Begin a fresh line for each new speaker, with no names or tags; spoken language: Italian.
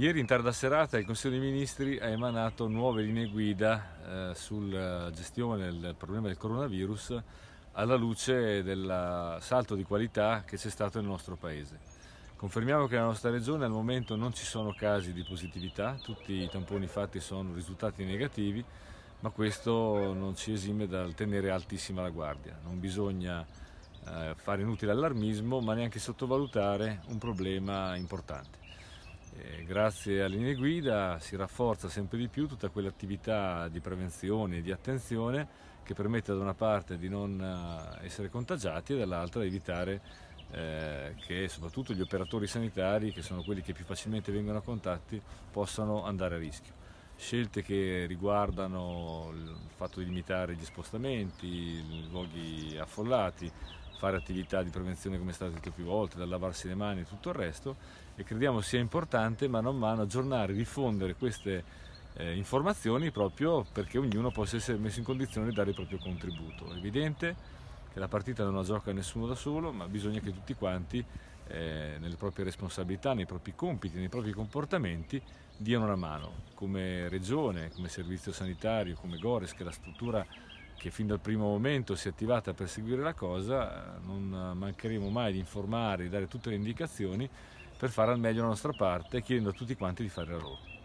Ieri in tarda serata il Consiglio dei Ministri ha emanato nuove linee guida eh, sulla gestione del problema del coronavirus alla luce del salto di qualità che c'è stato nel nostro Paese. Confermiamo che nella nostra regione al momento non ci sono casi di positività, tutti i tamponi fatti sono risultati negativi, ma questo non ci esime dal tenere altissima la guardia. Non bisogna eh, fare inutile allarmismo, ma neanche sottovalutare un problema importante. Eh, grazie alle linee guida si rafforza sempre di più tutta quell'attività di prevenzione e di attenzione che permette da una parte di non eh, essere contagiati e dall'altra di evitare eh, che soprattutto gli operatori sanitari, che sono quelli che più facilmente vengono a contatti, possano andare a rischio. Scelte che riguardano il fatto di limitare gli spostamenti, i luoghi affollati, fare attività di prevenzione come è stato detto più volte, dal lavarsi le mani e tutto il resto e crediamo sia importante mano a mano aggiornare, diffondere queste eh, informazioni proprio perché ognuno possa essere messo in condizione di dare il proprio contributo. È evidente che la partita non la gioca nessuno da solo, ma bisogna che tutti quanti eh, nelle proprie responsabilità, nei propri compiti, nei propri comportamenti diano una mano, come regione, come servizio sanitario, come Gores, che è la struttura che fin dal primo momento si è attivata per seguire la cosa, non mancheremo mai di informare, di dare tutte le indicazioni per fare al meglio la nostra parte, chiedendo a tutti quanti di fare la loro.